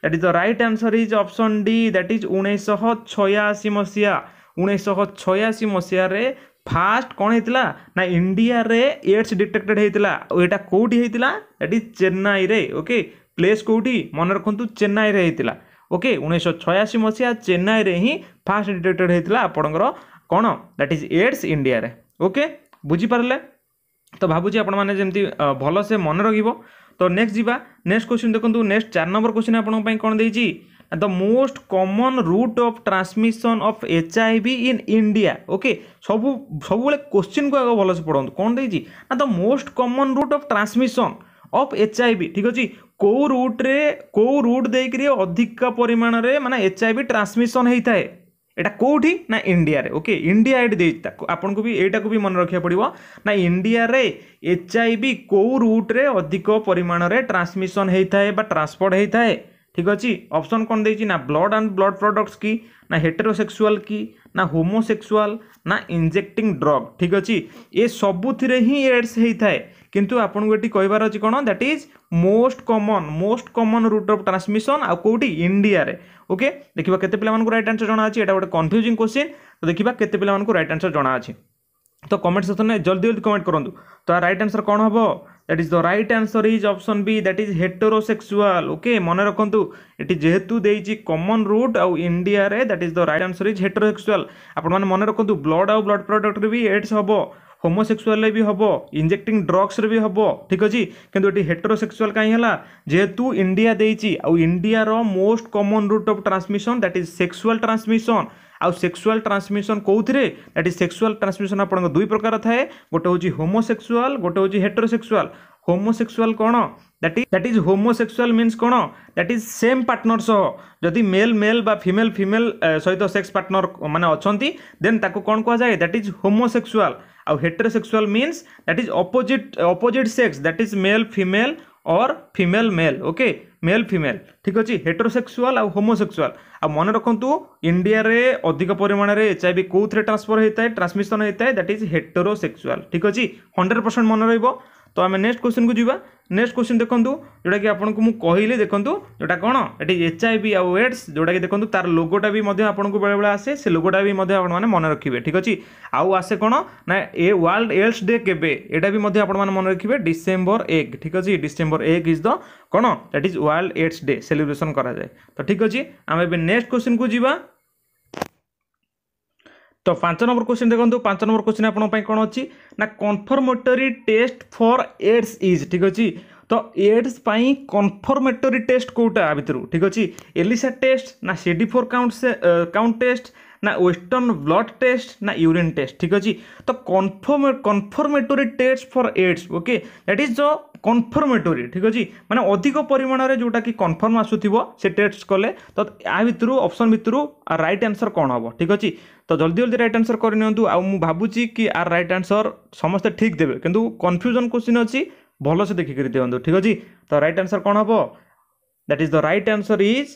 that is the right answer is option D that is ଉଣେଇଶହ ଛୟାଅଶୀ ମସିହା ଉଣେଇଶହ ଛୟାଅଶୀ ମସିହାରେ ଫାଷ୍ଟ କ'ଣ ହେଇଥିଲା ନା ଇଣ୍ଡିଆରେ ଏଡ୍ସ ଡିଟେକ୍ଟେଡ୍ ହେଇଥିଲା ଆଉ ଏଇଟା କେଉଁଠି ହେଇଥିଲା ଦ୍ୟାଟ୍ ଇଜ୍ ଚେନ୍ନାଇରେ ଓକେ ପ୍ଲେସ୍ କେଉଁଠି ମନେ ରଖନ୍ତୁ ଚେନ୍ନାଇରେ ହେଇଥିଲା ଓକେ ଉଣେଇଶହ ଛୟାଅଶୀ ମସିହା ଚେନ୍ନାଇରେ ହିଁ ଫାର୍ଷ୍ଟ ଡିଟେକ୍ଟେଡ୍ ହେଇଥିଲା ଆପଣଙ୍କର କ'ଣ ଦ୍ୟାଟ୍ ଇଜ୍ ଏଡ୍ସ ଇଣ୍ଡିଆରେ ଓକେ ବୁଝିପାରିଲେ ତ ଭାବୁଛି ଆପଣମାନେ ଯେମିତି ଭଲସେ ମନେ ରହିବ ତ ନେକ୍ସଟ ଯିବା ନେକ୍ସଟ କୋଶ୍ଚିନ୍ ଦେଖନ୍ତୁ ନେକ୍ସଟ ଚାରି ନମ୍ବର କୋଶ୍ଚିନ୍ ଆପଣଙ୍କ ପାଇଁ କ'ଣ ଦେଇଛି the most common route of transmission of H I V in India okay ସବୁ ସବୁବେଳେ କୋଶ୍ଚିନ୍କୁ ଆଗ ଭଲସେ ପଢ଼ନ୍ତୁ କ'ଣ ଦେଇଛି ନା the most common route of transmission of H I V ठीक अच्छे कौ रुट्रे कौ रुट दे कि अधिक परिमाण में मानते एच आई भी ट्रांसमिशन होता है यहाँ कौटी ना इंडिया रे ओके इंडिया एट दे आपको भी यहाँ को भी मन रखा पड़ो ना इंडिया रे एच आई भी कौ रुट्रे अधिक परिमाण में ट्रांसमिशन होता है ट्रांसपोर्ट होता है ठीक अच्छे अप्सन कौन दे ब्लड एंड ब्लड प्रडक्ट कि ना हेटेरोसेक्सुआल कि ना होमोसेक्सुआल ना इंजेक्टिंग ड्रग ठीक अच्छे ये सबुति एड्स होता है কিন্তু আপনার এটি কহবার অছি কোণ that is most common most common route of transmission আউ কোটি ইন্ডিয়ারে ওকে দেখা কেতে পিলা রাইট আনসর জনা আছে এটা গোটে কনফ্যুজিং কোশ্চিন তো দেখা কেতে পিলা রাইট আনসর জনা আছে তো কমেন্ট সেকশনে জলদি জলদি কমেন্ট করতু তো রাইট আনসর কোণ হব that is the right answer is option B that is heterosexual okay মনে রাখতু এটি যেহেতু দিয়েছি কমন রুট আউ ইন্ডিয়ারে that is the right answer is heterosexual আপনার মনে রাখতু ব্লড আউ ব্লড প্রডক্টরে বি এডস হব হোমোসেক্সুয়াল বি হব ইঞ্জেক্টিং ড্রগ্সরে বি হব ঠিক আছে কিন্তু এটি হেট্রোসেক্সুয়াল কাই হল যেহেতু ইন্ডিয়া দিয়েছি আন্ডিয়ার most common route of transmission that is sexual transmission ଆଉ ସେକ୍ସୁଆଲ୍ ଟ୍ରାନ୍ସମିସନ୍ କେଉଁଥିରେ ଏଠି ସେକ୍ସୁଆଲ୍ ଟ୍ରାନ୍ସମିସନ୍ ଆପଣଙ୍କ ଦୁଇ ପ୍ରକାର ଥାଏ ଗୋଟେ ହେଉଛି ହୋମୋସେକ୍ସୁଆଲ୍ ଗୋଟେ ହେଉଛି ହେଟ୍ରୋସେକ୍ସୁଆଲ୍ হোমোসেক্সুয়াল কোণ that is that is homosexual means কোণ দ্যাট ইজ সেম পার্টনর সহ যদি মেল মেল বা ফিমেল ফিমেল সহিত সেক্স পার্টনর মানে অনেক দেন তাকে কোণ কুয়া যায় দ্যাট ইজ হোমোসেক্সুয়াল ଆଉ heterosexual means that is opposite opposite sex that is male female or female male okay male female ঠিক আছে হেট্রোসেক্সুয়াল আউ হোমোসেক্সুয়াল আউ মনে রাখতু ইন্ডিয়ারে অধিক পরিমাণের এইচআইভি কোথায় ট্রান্সফর হয়ে থাকে ট্রান্সমিশন হয়ে থাকে দ্যাট ইজ হেট্রোসেক্সুয়াল ঠিক আছে হন্ড্রেড পরসেন্ট মনে রহব তো আমি ନେକ୍ସଟ କ୍ୱେଶ୍ଚନକୁ ଯିବା ନେକ୍ସଟ କ୍ୱେଶ୍ଚନ ଦେଖନ୍ତୁ ଯେଉଁଟାକି ଆପଣଙ୍କୁ ମୁଁ କହିଲି ଦେଖନ୍ତୁ ଯେଉଁଟା କ'ଣ ଏଠି ଏଚ୍ ଆଇ ଭି ଆଉ ଏଡ୍ସ ଯେଉଁଟାକି ଦେଖନ୍ତୁ ତାର ଲୋଗୋଟା ବି ମଧ୍ୟ ଆପଣଙ୍କୁ ବେଳେବେଳେ ଆସେ ସେ ଲୋଗୋଟା ବି ମଧ୍ୟ ଆପଣମାନେ ମନେ ରଖିବେ ଠିକ୍ ଅଛି ଆଉ ଆସେ କ'ଣ ନା ଏ ୱାର୍ଲଡ ଏଡ୍ସ ଡେ କେବେ ଏଇଟା ବି ମଧ୍ୟ ଆପଣମାନେ ମନେ ରଖିବେ ଡିସେମ୍ବର ଏକ ଠିକ୍ ଅଛି ଡିସେମ୍ବର ଏକ ଇଜ୍ ଦ କ'ଣ that is world AIDS day celebration କରାଯାଏ ତ ଠିକ୍ ଅଛି ଆମେ ଏବେ ନେକ୍ସଟ କ୍ୱେଶ୍ଚନକୁ ଯିବା তো ପାଞ୍ଚ ନମ୍ବର କୋଶ୍ଚିନ୍ ଦେଖନ୍ତୁ ପାଞ୍ଚ ନମ୍ବର କୋଶ୍ଚିନ୍ ଆପଣଙ୍କ ପାଇଁ କ'ଣ ଅଛି ନା confirmatory test for AIDS is ଠିକ୍ ଅଛି ତ ଏଡ୍ସ ପାଇଁ କନଫର୍ମେଟୋରୀ ଟେଷ୍ଟ କେଉଁଟା ଭିତରୁ ଠିକ୍ ଅଛି ଏଲିସା ଟେଷ୍ଟ ନା C D four count count test ନା ୱେଷ୍ଟର୍ଣ୍ଣ ବ୍ଲଡ଼ ଟେଷ୍ଟ ନା ୟୁରିନ୍ ଟେଷ୍ଟ ଠିକ୍ ଅଛି ତ confirm confirmatory test for AIDS okay that is the confirmatory ঠিক আছে মানে অধিক পরিমাণের যেটাকি কনফর্ম আসুথিব সে টেস্ট কলে তো আ ভিতর অপসন ভিতর রাইট আনসর কম হব ঠিক আছে তো জলদি জলদি রাইট আনসর করে নিউ আবুছি কি আর রাইট আনসর সমস্তে ঠিক দেবে কিন্তু কনফ্যুজন কোশ্চিন অছি ভালসে দেখিকি দিও ঠিক আছে তো রাইট আনসর কম হব that is the right answer is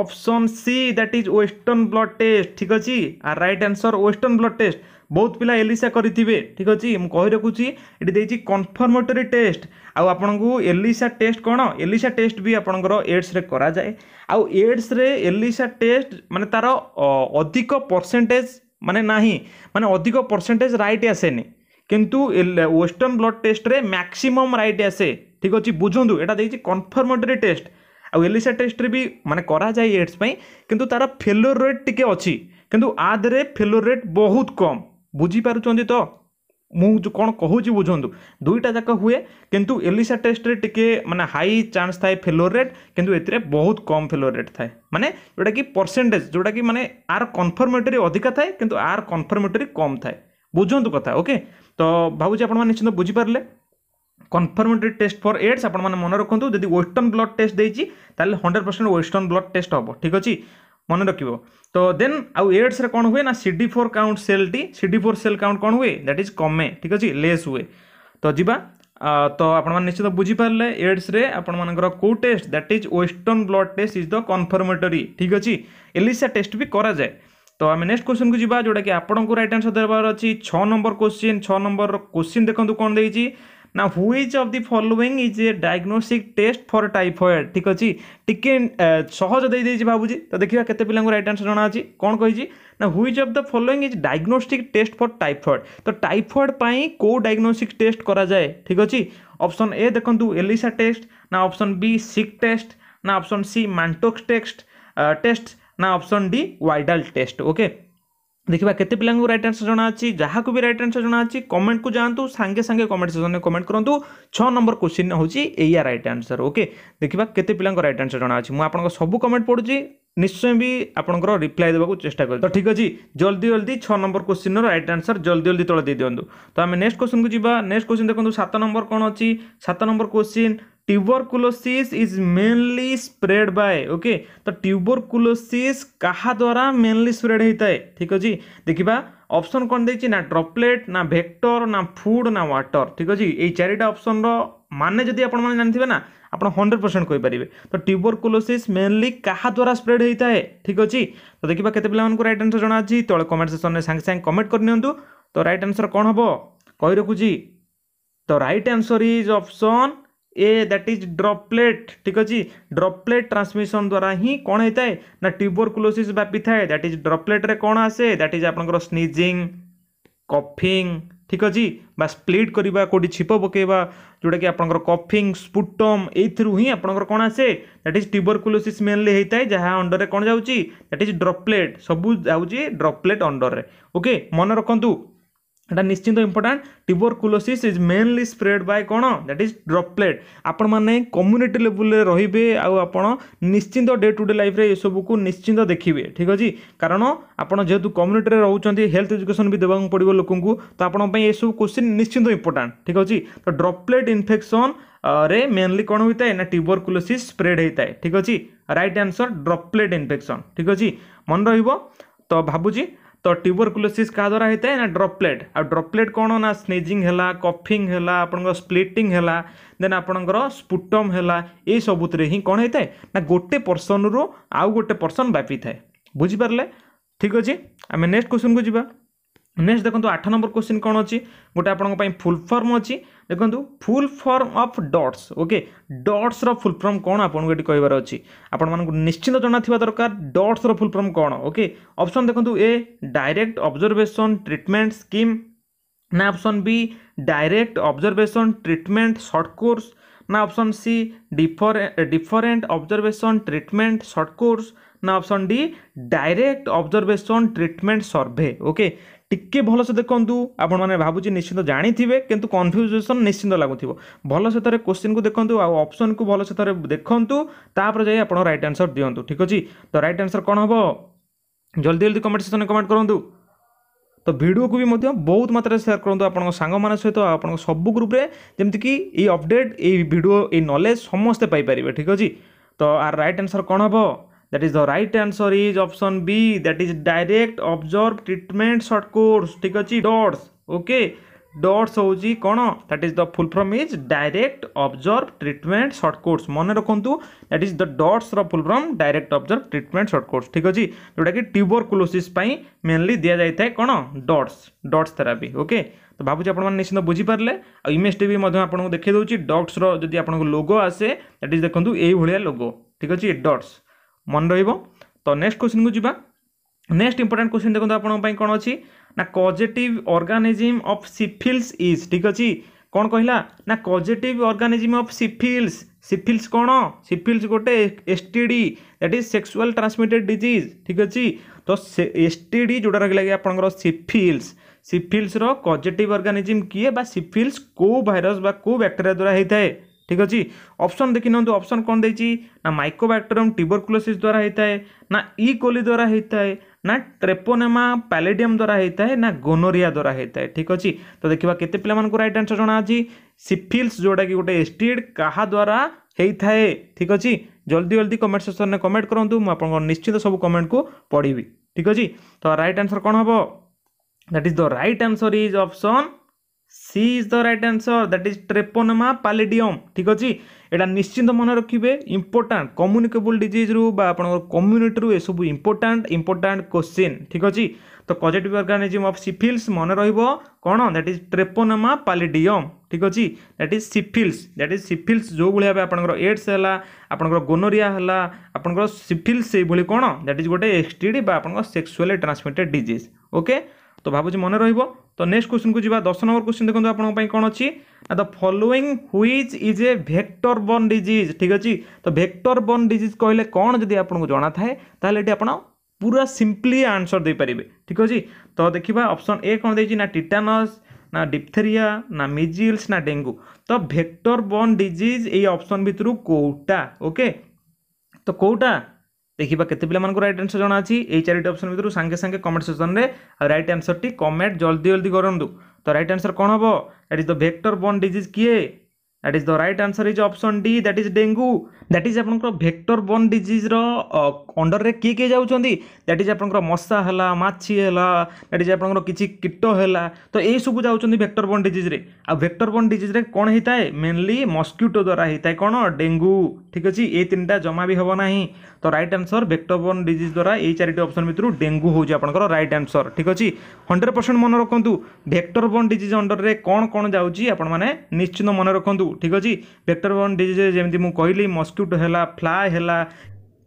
option C that is western blood test ঠিক অছি আর right answer western blood test ବହୁତ ପିଲା ଏଲିସା କରିଥିବେ ଠିକ୍ ଅଛି ମୁଁ କହି ରଖୁଛି ଏଠି ଦେଇଛି କନଫର୍ମେଟୋରୀ ଟେଷ୍ଟ ଆଉ ଆପଣଙ୍କୁ ଏଲିସା ଟେଷ୍ଟ କ'ଣ ଏଲିସା ଟେଷ୍ଟ ବି ଆପଣଙ୍କର ଏଡ୍ସରେ କରାଯାଏ ଆଉ ଏଡ୍ସରେ ଏଲିସା ଟେଷ୍ଟ ମାନେ ତା'ର ଅଧିକ ପରସେଣ୍ଟେଜ୍ ମାନେ ନାହିଁ ମାନେ ଅଧିକ ପରସେଣ୍ଟେଜ୍ ରାଇଟ୍ ଆସେନି କିନ୍ତୁ ୱେଷ୍ଟର୍ଣ୍ଣ ବ୍ଲଡ୍ ଟେଷ୍ଟରେ ମ୍ୟାକ୍ସିମମ୍ ରାଇଟ୍ ଆସେ ଠିକ୍ ଅଛି ବୁଝନ୍ତୁ ଏଇଟା ଦେଇଛି କନଫର୍ମେଟୋରୀ ଟେଷ୍ଟ ଆଉ ଏଲିସା ଟେଷ୍ଟରେ ବି ମାନେ କରାଯାଏ ଏଡ୍ସ ପାଇଁ କିନ୍ତୁ ତା'ର ଫେଲୋର ରେଟ୍ ଟିକେ ଅଛି କିନ୍ତୁ ଆ ଦେହରେ ଫେଲୋର ରେଟ୍ ବହୁତ କମ୍ ବୁଝିପାରୁଛନ୍ତି ତ ମୁଁ ଯେଉଁ କ'ଣ କହୁଛି ବୁଝନ୍ତୁ ଦୁଇଟା ଯାକ ହୁଏ କିନ୍ତୁ ଏଲିସା ଟେଷ୍ଟରେ ଟିକେ ମାନେ ହାଇ ଚାନ୍ସ ଥାଏ ଫେଲୋର ରେଟ୍ କିନ୍ତୁ ଏଥିରେ ବହୁତ କମ୍ ଫେଲୋର ରେଟ୍ ଥାଏ ମାନେ ଯେଉଁଟାକି ପରସେଣ୍ଟେଜ୍ ଯେଉଁଟାକି ମାନେ ଆର କନଫର୍ମେଟରୀ ଅଧିକା ଥାଏ କିନ୍ତୁ ଆର କନଫର୍ମେଟରୀ କମ୍ ଥାଏ ବୁଝନ୍ତୁ କଥା ଓକେ ତ ଭାବୁଛି ଆପଣମାନେ ନିଶ୍ଚିନ୍ତ ବୁଝିପାରିଲେ কনফর্মেটরি টেস্ট ফর এডস আপনার মনে রাখুন যদি ওয়েস্টর্ন ব্লড টেস্ট দিয়েছি তাহলে hundred percent western blood test হব ঠিক আছে মনে রাখব তো দেন আউ এডসরে কোণ হুয়ে না সিডি ফোর কাউন্ট সেলটি সিডি ফোর সেল কাউন্ট কোণ হুয়ে দ্যাট ইজ কমে ঠিক আছে লেস হুয়ে তো যা তো আপনার নিশ্চিত বুঝিপারে এডসরে আপনার কেউ test that is western blood test is the confirmatory ঠিক আছে এলিসা টেস্ট বি করা যায় তো আমি নেক্সট কোশ্চিন যা যেটা কি আপনার রাইট আনসর দেবার অ ছ নম্বর কোশ্চিন ছ নম্বর কোশ্চিন দেখুন কোণ দিয়েছি now which of the following is a diagnostic test for typhoid ठीक ଅଛି ଟିକେ ସହଜ ଦେଇ ଦେଇଛି ଭାବୁଛି ତ ଦେଖିବା କେତେ ପିଲାଙ୍କୁ ରାଇଟ୍ ଆନ୍ସର୍ ଜଣା ଅଛି କ'ଣ କହିଛି ନା which of the following is diagnostic test for typhoid ତ ଟାଇଫଏଡ୍ ପାଇଁ କେଉଁ ଡାଇଗ୍ନୋଷ୍ଟିକ୍ ଟେଷ୍ଟ କରାଯାଏ ଠିକ୍ ଅଛି ଅପସନ୍ ଏ ଦେଖନ୍ତୁ ଏଲିସା ଟେଷ୍ଟ ନା ଅପସନ୍ ବି ସିକ୍ ଟେଷ୍ଟ ନା option C Mantoux test test ନା option D Widal test okay देखा के पिला रईट आन्सर जना जहाँ को भी रईट आन्सर जना कमेंट को जातु सांगे सांगे कमेंट सेक्शन में कमेंट करूँ छः नंबर क्वेश्चन हो या रईट आन्सर ओके देखा के पिला रईट आन्सर जना आपको सब कमेंट पढ़ू निश्चय भी आपंकर रिप्लाई देवाक चेस्टा कर तो ठीक अच्छे जल्दी जल्दी छः नंबर क्वेश्चन रईट आंसर जल्दी जल्दी तेल दे दिंतु तो आम नेक्स्ट क्वेश्चन को जी नेक्स्ट क्वेश्चन देखो सत नंबर कौन अच्छी सत number question tuberculosis is mainly spread by okay तो ट्यूबरकुलोसिस କାହା ଦ୍ୱାରା ମେନଲି ସ୍ପ୍ରେଡ୍ ହେଇଥାଏ ଠିକ୍ ଅଛି ଦେଖିବା ଅପସନ୍ କ'ଣ ଦେଇଛି ନା ଡ୍ରପଲେଟ୍ ନା ଭେକ୍ଟର ନା ଫୁଡ୍ ନା ୱାଟର ଠିକ୍ ଅଛି ଏଇ ଚାରିଟା ଅପସନ୍ର ମାନେ ଯଦି ଆପଣମାନେ ଜାଣିଥିବେ ନା ଆପଣ ହଣ୍ଡ୍ରେଡ଼ ପରସେଣ୍ଟ କହିପାରିବେ ତ ଟ୍ୟୁବରକୁଲୋସିସ୍ ମେନଲି କାହା ଦ୍ୱାରା ସ୍ପ୍ରେଡ୍ ହେଇଥାଏ ଠିକ୍ ଅଛି ତ ଦେଖିବା କେତେ ପିଲାମାନଙ୍କୁ ରାଇଟ୍ ଆନ୍ସର୍ ଜଣାଅଛି ତଳେ କମେଣ୍ଟ ସେକ୍ସନ୍ରେ ସାଙ୍ଗେ ସାଙ୍ଗେ କମେଣ୍ଟ କରିନିଅନ୍ତୁ ତ ରାଇଟ୍ ଆନ୍ସର୍ କ'ଣ ହେବ କହି ରଖୁଛି ତ right answer is option A that is droplet ठीक अच्छे ड्रपलेट ट्रांसमिशन द्वारा ही कौन होता है ना ट्यूबरकुलोसी व्यापी थाए दैट इज ड्रपलेट्रे कौन आसे दैट इज आप स्निजिंग कफिंग ठीक अच्छे बा स्प्लीट करवा कौटी छिप पकेवा जोटा कि आप कफिंग स्पुटम यूर हिं आप आसे दैट इज ट्यूबरकुलोसी मेनली होता है जहाँ अंडर में कौन जाऊँच दैट इज ड्रपलेट सबू जा ड्रपलेट अंडर में ओके मन रखुदू এটা ନିଶ୍ଚିନ୍ତ important tuberculosis is mainly spread by କ'ଣ ଦ୍ୟାଟ୍ ଇଜ୍ ଡ୍ରପଲେଟ୍ ଆପଣମାନେ କମ୍ୟୁନିଟି ଲେବୁଲ୍ରେ ରହିବେ ଆଉ ଆପଣ ନିଶ୍ଚିନ୍ତ ଡେ ଟୁ ଡେ ଲାଇଫ୍ରେ ଏସବୁକୁ ନିଶ୍ଚିନ୍ତ ଦେଖିବେ ଠିକ୍ ଅଛି କାରଣ ଆପଣ ଯେହେତୁ କମ୍ୟୁନିଟିରେ ରହୁଛନ୍ତି ହେଲ୍ଥ ଏଜୁକେସନ୍ ବି ଦେବାକୁ ପଡ଼ିବ ଲୋକଙ୍କୁ ତ ଆପଣଙ୍କ ପାଇଁ ଏସବୁ କୋଶ୍ଚିନ୍ ନିଶ୍ଚିନ୍ତ ଇମ୍ପୋର୍ଟାଣ୍ଟ ଠିକ୍ ଅଛି ତ ଡ୍ରପଲେଟ୍ ଇନଫେକ୍ସନ୍ ରେ ମେନ୍ଲି କ'ଣ ହୋଇଥାଏ ନା ଟ୍ୟୁବରକୁଲୋସିସ୍ ସ୍ପ୍ରେଡ୍ ହେଇଥାଏ ଠିକ୍ ଅଛି ରାଇଟ୍ ଆନ୍ସର୍ ଡ୍ରପଲେଟ୍ ଇନଫେକ୍ସନ୍ ଠିକ୍ ଅଛି ମନେ ରହିବ ତ ଭାବୁଛି ତ ଟ୍ୟୁବରକୁଲୋସିସ୍ କାହା ଦ୍ୱାରା ହେଇଥାଏ ନା ଡ୍ରପଲେଟ୍ ଆଉ ଡ୍ରପଲେଟ୍ କ'ଣ ନା ସ୍ନେଜିଂ ହେଲା କଫିଂ ହେଲା ଆପଣଙ୍କ ସ୍ପ୍ଲିଟିଂ ହେଲା ଦେନ୍ ଆପଣଙ୍କର ସ୍ପୁଟମ୍ ହେଲା ଏଇ ସବୁଥିରେ ହିଁ କ'ଣ ହେଇଥାଏ ନା ଗୋଟେ ପର୍ସନ୍ରୁ ଆଉ ଗୋଟେ ପର୍ସନ୍ ବ୍ୟାପିଥାଏ ବୁଝିପାରିଲେ ଠିକ୍ ଅଛି ଆମେ ନେକ୍ସଟ କ୍ୱେଶ୍ଚନ୍କୁ ଯିବା ନେକ୍ସଟ ଦେଖନ୍ତୁ ଆଠ ନମ୍ବର କ୍ୱେଶ୍ଚିନ୍ କ'ଣ ଅଛି ଗୋଟେ ଆପଣଙ୍କ ପାଇଁ ଫୁଲ୍ ଫର୍ମ ଅଛି ଦେଖନ୍ତୁ full form of DOTS okay ଡଟ୍ସର ଫୁଲ୍ ଫର୍ମ କ'ଣ ଆପଣଙ୍କୁ ଏଠି କହିବାର ଅଛି ଆପଣମାନଙ୍କୁ ନିଶ୍ଚିନ୍ତ ଜଣାଥିବା ଦରକାର ଡଟ୍ସର ଫୁଲ୍ ଫର୍ମ କ'ଣ ଓକେ ଅପସନ୍ ଦେଖନ୍ତୁ A direct observation treatment scheme ନା option B direct observation treatment short course ନା option C different observation treatment short course না option D direct observation treatment survey okay টিকিয়ে ভালসে দেখুন আপনার ভাবুছি নিশ্চিত জাঁথিবে কিন্তু কনফ্ୟୁଜେସନ୍ ନିଶ୍ଚିନ୍ତ ଲାଗୁଥିବ ଭଲସେ ଥରେ କୋଶ୍ଚିନ୍କୁ ଦେଖନ୍ତୁ ଆଉ ଅପସନ୍କୁ ଭଲସେ ଥରେ ଦେଖନ୍ତୁ ତାପରେ ଯାଇ ଆପଣ ରାଇଟ୍ ଆନ୍ସର୍ ଦିଅନ୍ତୁ ଠିକ୍ ଅଛି ତ ରାଇଟ୍ ଆନ୍ସର୍ କ'ଣ ହେବ ଜଲ୍ଦି ଜଲ୍ଦି କମେଣ୍ଟ ସେକ୍ସନ୍ରେ କମେଣ୍ଟ କରନ୍ତୁ ତ ଭିଡ଼ିଓକୁ ବି ମଧ୍ୟ ବହୁତ ମାତ୍ରାରେ ସେୟାର କରନ୍ତୁ ଆପଣଙ୍କ ସାଙ୍ଗମାନଙ୍କ ସହିତ ଆପଣଙ୍କ ସବୁ ଗ୍ରୁପ୍ରେ ଯେମିତିକି ଏଇ ଅପଡ଼େଟ୍ ଏଇ ଭିଡ଼ିଓ ଏଇ ନଲେଜ୍ ସମସ୍ତେ ପାଇପାରିବେ ଠିକ୍ ଅଛି ତ ଆର ରାଇଟ୍ ଆନ୍ସର୍ କ'ଣ ହେବ that is the right answer is option B that is direct observe treatment short course ठीक अच्छे डट्स ओके डट्स हूँ कौन that is the full form is direct observe treatment short course मन रखु that is the DOTS full form direct observe treatment short course ठीक अच्छे जोटा कि ट्यूबर कुलोसीस्पाई मेनली दि जाए कौन डट्स डट्स थेरापी ओके तो भाई आप निश्चित बुझीपारे आ इमेज टी आपको देखे दूसरी डट्स रोगो आसे दैट इज देखो यही भाया लोगो ठीक अच्छे डट्स ମନେ ରହିବ ତ ନେକ୍ସଟ କ୍ୱେଶ୍ଚିନ୍କୁ ଯିବା ନେକ୍ସଟ ଇମ୍ପୋର୍ଟାଣ୍ଟ କ୍ୱେଶ୍ଚିନ୍ ଦେଖନ୍ତୁ ଆପଣଙ୍କ ପାଇଁ କ'ଣ ଅଛି ନା causative organism of syphilis is ଠିକ୍ ଅଛି କ'ଣ କହିଲା ନା causative organism of syphilis syphilis କ'ଣ ସିଫିଲ୍ସ ଗୋଟେ S T D that is sexual transmitted disease ଠିକ୍ ଅଛି ତ ସେ ଏସ୍ ଟି ଡି ଯେଉଁଟା ରହିଲା କି ଆପଣଙ୍କର ସିଫିଲ୍ସ ସିଫିଲ୍ସର କଜେଟିଭ୍ ଅର୍ଗାନିଜିମ୍ କିଏ ବା ସିଫିଲ୍ସ କେଉଁ ଭାଇରସ୍ ବା କେଉଁ ବ୍ୟାକ୍ଟେରିଆ ଦ୍ୱାରା ହେଇଥାଏ ঠিক ଅଛି ଅପସନ୍ ଦେଖିନିଅନ୍ତୁ ଅପସନ୍ କ'ଣ ଦେଇଛି ନା ମାଇକ୍ରୋବାକ୍ଟରମ୍ ଟ୍ୟୁବରକୁଲୋସିସ୍ ଦ୍ୱାରା ହେଇଥାଏ ନା ଇ କୋଲି ଦ୍ୱାରା ହେଇଥାଏ ନା ଟ୍ରେପୋନେମା ପ୍ୟାଲେଡିୟମ୍ ଦ୍ୱାରା ହେଇଥାଏ ନା ଗୋନୋରିଆ ଦ୍ୱାରା ହେଇଥାଏ ଠିକ୍ ଅଛି ତ ଦେଖିବା କେତେ ପିଲାମାନଙ୍କୁ ରାଇଟ୍ ଆନ୍ସର୍ ଜଣାଅଛି ସିଫିଲ୍ସ ଯେଉଁଟାକି ଗୋଟେ ଏଷ୍ଟିଡ୍ କାହା ଦ୍ୱାରା ହେଇଥାଏ ଠିକ୍ ଅଛି ଜଲ୍ଦି ଜଲ୍ଦି କମେଣ୍ଟ ସେକ୍ସନ୍ରେ କମେଣ୍ଟ କରନ୍ତୁ ମୁଁ ଆପଣଙ୍କ ନିଶ୍ଚିତ ସବୁ କମେଣ୍ଟକୁ ପଢ଼ିବି ଠିକ୍ ଅଛି ତ ରାଇଟ୍ ଆନ୍ସର୍ କ'ଣ ହେବ that is the right answer is option C is the right answer that is Treponema pallidum ঠিক ଅଛି এটা ନିଶ୍ଚିନ୍ତ ମନେ ରଖିବେ ଇମ୍ପୋର୍ଟାଣ୍ଟ କମ୍ୟୁନିକେବୁଲ୍ ଡିଜିଜ୍ରୁ ବା ଆପଣଙ୍କର କମ୍ୟୁନିଟିରୁ ଏସବୁ ଇମ୍ପୋର୍ଟାଣ୍ଟ ଇମ୍ପୋର୍ଟାଣ୍ଟ କୋଶ୍ଚିନ୍ ଠିକ୍ ଅଛି ତ କଜେଟିଭ୍ ଅର୍ଗାନିଜିମ୍ ଅଫ୍ ସିଫିଲ୍ସ ମନେ ରହିବ କ'ଣ ଦ୍ୟାଟ୍ ଇଜ୍ ଟ୍ରେପୋନେମା ପାଲିଡିୟମ୍ ଠିକ୍ ଅଛି that is syphilis that is syphilis ଯେଉଁଭଳି ଭାବେ ଆପଣଙ୍କର ଏଡ୍ସ ହେଲା ଆପଣଙ୍କର ଗୋନୋରିଆ ହେଲା ଆପଣଙ୍କର ସିଫିଲ୍ସ ସେଇଭଳି କ'ଣ ଦ୍ୟାଟ୍ ଇଜ୍ ଗୋଟେ ଏକ୍ସଟିଡି ବା ଆପଣଙ୍କର ସେକ୍ସୁଆଲି ଟ୍ରାନ୍ସମିଟେଡ୍ ଡିଜିଜ୍ ଓକେ তো ভাবুছি মনে রহব তো নেক্সট কোশ্চিনকু যা দশ নম্বর কোশ্চিন দেখুন আপনার কোণ অছি না the following which is a vector borne disease ঠিক আছে তো ভেক্টর বর্ন ডিজিজ কহিলে কোণ যদি আপনার জনা থাকে তাহলে এটি আপনার পুরা সিম্পলি আনসর দিয়ে ঠিক আছে তো দেখা অপশন এ কোণ দিয়েছি না টিটানস না ডিপথেরিয়া না মিজিলস না ডেঙ্গু তো ভেক্টর বর্ন ডিজিজ এই অপশন ভিতর কোটা ওকে তো কোটা ଦେଖିବା କେତେ ପିଲାମାନଙ୍କୁ ରାଇଟ୍ ଆନ୍ସର୍ ଜଣାଅଛି ଏଇ ଚାରିଟି ଅପସନ୍ ଭିତରୁ ସାଙ୍ଗେ ସାଙ୍ଗେ କମେଣ୍ଟ ସେକ୍ସନ୍ରେ ରାଇଟ୍ ଆନ୍ସର୍ଟି କମେଣ୍ଟ ଜଲ୍ଦି ଜଲ୍ଦି କରନ୍ତୁ ତ ରାଇଟ୍ ଆନ୍ସର୍ କ'ଣ ହେବ that is the vector borne disease କିଏ that is the right answer is option D that is dengue that is আপনার ভেক্টর বন ডিজিজর অন্ডরের কিয়ে কিয়ে যাচ্ছেন দ্যাট ইজ আপনার মশা হল মাছি হল দ্যাট ইজ আপনার কিছু কীট হল তো এইসব যাচ্ছেন ভেক্টর বন ডিজিজে ভেক্টর বন ডিজিজে কোণ হয়ে থাকে মেনলি মস্কিটো দ্বারা হয়ে থাকে কোণ ডেঙ্গু ঠিক আছে এই তিনটা জমা বি হব না তো right answer vector borne disease দ্বারা এই চারিটি অপশন ভিতর ডেঙ্গু হচ্ছে আপনার রাইট আনসর ঠিক আছে হন্ড্রেড পরসেন্ট মনে রাখতু ভেক্টর বন ডিজিজ অন্ডরের কোণ কোণ যাচ্ছি আপনার নিশ্চিন্ত মনে রাখতু ঠিক ଅଛି ଭେକ୍ଟର ବର୍ନ ଡିଜିଜ୍ ଯେମିତି ମୁଁ କହିଲି ମସ୍କିଟୋ ହେଲା ଫ୍ଲାଏ ହେଲା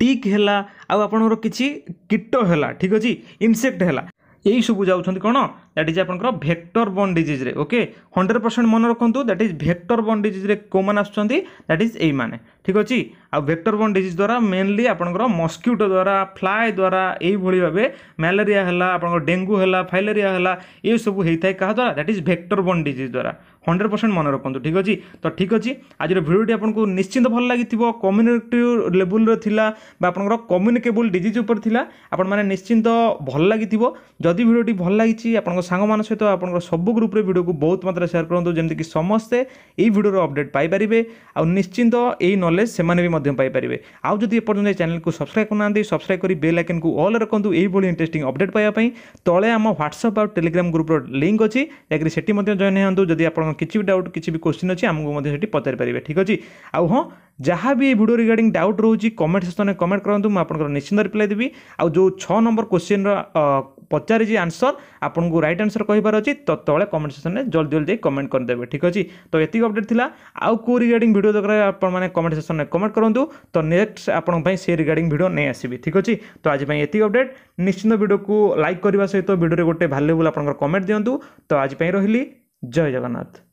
ଟିକ୍ ହେଲା ଆଉ ଆପଣଙ୍କର କିଛି କୀଟ ହେଲା ଠିକ୍ ଅଛି ଇନସେକ୍ଟ ହେଲା ଏଇସବୁ ଯାଉଛନ୍ତି କ'ଣ ଦ୍ୟାଟ୍ ଇଜ୍ ଆପଣଙ୍କର ଭେକ୍ଟର ବର୍ନ ଡିଜିଜ୍ରେ ଓକେ ହଣ୍ଡ୍ରେଡ଼ ପରସେଣ୍ଟ ମନେ ରଖନ୍ତୁ ଦ୍ୟାଟ୍ ଇଜ୍ ଭେକ୍ଟର ବର୍ନ ଡିଜିଜ୍ରେ କେଉଁମାନେ ଆସୁଛନ୍ତି ଦ୍ୟାଟ୍ ଇଜ୍ ଏଇମାନେ ঠিক ଅଛି ଆଉ ଭେକ୍ଟର ବର୍ନ ଡିଜିଜ୍ ଦ୍ୱାରା ମେନ୍ଲି ଆପଣଙ୍କର ମସ୍କ୍ୟୁଟୋ ଦ୍ୱାରା ଫ୍ଲାଏ ଦ୍ୱାରା ଏଇଭଳି ଭାବେ ମ୍ୟାଲେରିଆ ହେଲା ଆପଣଙ୍କର ଡେଙ୍ଗୁ ହେଲା ଫାଇଲେରିଆ ହେଲା ଏସବୁ ହେଇଥାଏ କାହା ଦ୍ୱାରା that is vector borne disease ଦ୍ୱାରା ହଣ୍ଡ୍ରେଡ଼ ପରସେଣ୍ଟ ମନେ ରଖନ୍ତୁ ଠିକ୍ ଅଛି ତ ଠିକ୍ ଅଛି ଆଜିର ଭିଡ଼ିଓଟି ଆପଣଙ୍କୁ ନିଶ୍ଚିନ୍ତ ଭଲ ଲାଗିଥିବ କମ୍ୟୁନିଟି ଲେବୁଲ୍ରେ ଥିଲା ବା ଆପଣଙ୍କର କମ୍ୟୁନିକେବୁଲ୍ ଡିଜିଜ୍ ଉପରେ ଥିଲା ଆପଣମାନେ ନିଶ୍ଚିନ୍ତ ଭଲ ଲାଗିଥିବ ଯଦି ଭିଡ଼ିଓଟି ଭଲ ଲାଗିଛି ଆପଣଙ୍କ ସାଙ୍ଗମାନଙ୍କ ସହିତ ଆପଣଙ୍କର ସବୁ ଗ୍ରୁପ୍ରେ ଭିଡ଼ିଓକୁ ବହୁତ ମାତ୍ରାରେ ସେୟାର କରନ୍ତୁ ଯେମିତିକି ସମସ୍ତେ ଏଇ ଭିଡ଼ିଓର ଅପଡ଼େଟ୍ ପାଇପାରିବେ ଆଉ ନିଶ୍ଚିନ୍ତ ଏଇ ନଲେଜ ସେମାନେ ବି ମଧ୍ୟ ପାଇପାରିବେ ଆଉ ଯଦି ଏପର୍ଯ୍ୟନ୍ତ ଏ ଚ୍ୟାନେଲକୁ ସବସ୍କ୍ରାଇବ୍ କରୁନାହାନ୍ତି ସବସ୍କ୍ରାଇବ୍ କରି ବେଲ୍ ଆଇକନ୍କୁ ଅଲ୍ ରଖନ୍ତୁ ଏଇଭଳି ଇଣ୍ଟରେଷ୍ଟିଂ ଅପଡେଟ୍ ପାଇବା ପାଇଁ ତଳେ ଆମ ହ୍ୱାଟ୍ସଆପ୍ ଆଉ ଟେଲିଗ୍ରାମ୍ ଗ୍ରୁପ୍ର ଲିଙ୍କ୍ ଅଛି ଯାହାକି ସେଠି ମଧ୍ୟ ଜଏନ୍ ହୁଅନ୍ତୁ ଯଦି ଆପଣଙ୍କ କିଛି ବି ଡାଉଟ୍ କିଛି ବି କୋଶ୍ଚିନ୍ ଅଛି ଆମକୁ ମଧ୍ୟ ସେଠି ପଚାରିପାରିବେ ଠିକ୍ ଅଛି ଆଉ ହଁ ଯାହା ବି ଏ ଭିଡ଼ିଓ ରିଗାର୍ଡିଂ ଡାଉଟ୍ ରହୁଛି କମେଣ୍ଟ ସେକ୍ସନ୍ରେ କମେଣ୍ଟ କରନ୍ତୁ ମୁଁ ଆପଣଙ୍କର ନିଶ୍ଚିନ୍ତ ରିପ୍ଲାଏ ଦେବି ଆଉ ଯେଉଁ ଛଅ ନମ୍ବର କୋଶ୍ଚିନ୍ର ପଚାରିଛି ଆନ୍ସର୍ ଆପଣଙ୍କୁ ରାଇଟ୍ ଆନ୍ସର୍ କହିବାର ଅଛି ତ ତଳେ କମେଣ୍ଟ ସେକ୍ସନ୍ରେ ଜଲ୍ଦି ଜଲ୍ଦି କମେଣ୍ଟ କରିଦେବେ ଠିକ୍ ଅଛି ତ ଏତିକି ଅପଡ଼େଟ୍ ଥିଲା ଆଉ କେଉଁ ରିଗାର୍ଡ଼ିଂ ଭିଡ଼ିଓ ଦରକାର ଆପଣମାନେ କମେଣ୍ଟ ସେକ୍ସନ୍ରେ କମେଣ୍ଟ କରନ୍ତୁ ତ ନେକ୍ସଟ ଆପଣଙ୍କ ପାଇଁ ସେ ରିଗାର୍ଡ଼ିଂ ଭିଡ଼ିଓ ନେଇ ଆସିବି ଠିକ୍ ଅଛି ତ ଆଜି ପାଇଁ ଏତିକି ଅପଡ଼େଟ୍ ନିଶ୍ଚିନ୍ତ ଭିଡ଼ିଓକୁ ଲାଇକ୍ କରିବା ସହିତ ଭିଡ଼ିଓରେ ଗୋଟେ ଭାଲ୍ୟୁବୁଲ୍ ଆପଣଙ୍କର କମେଣ୍ଟ ଦିଅନ୍ତୁ ତ ଆଜି ପାଇଁ ରହିଲି ଜୟ ଜଗନ୍ନାଥ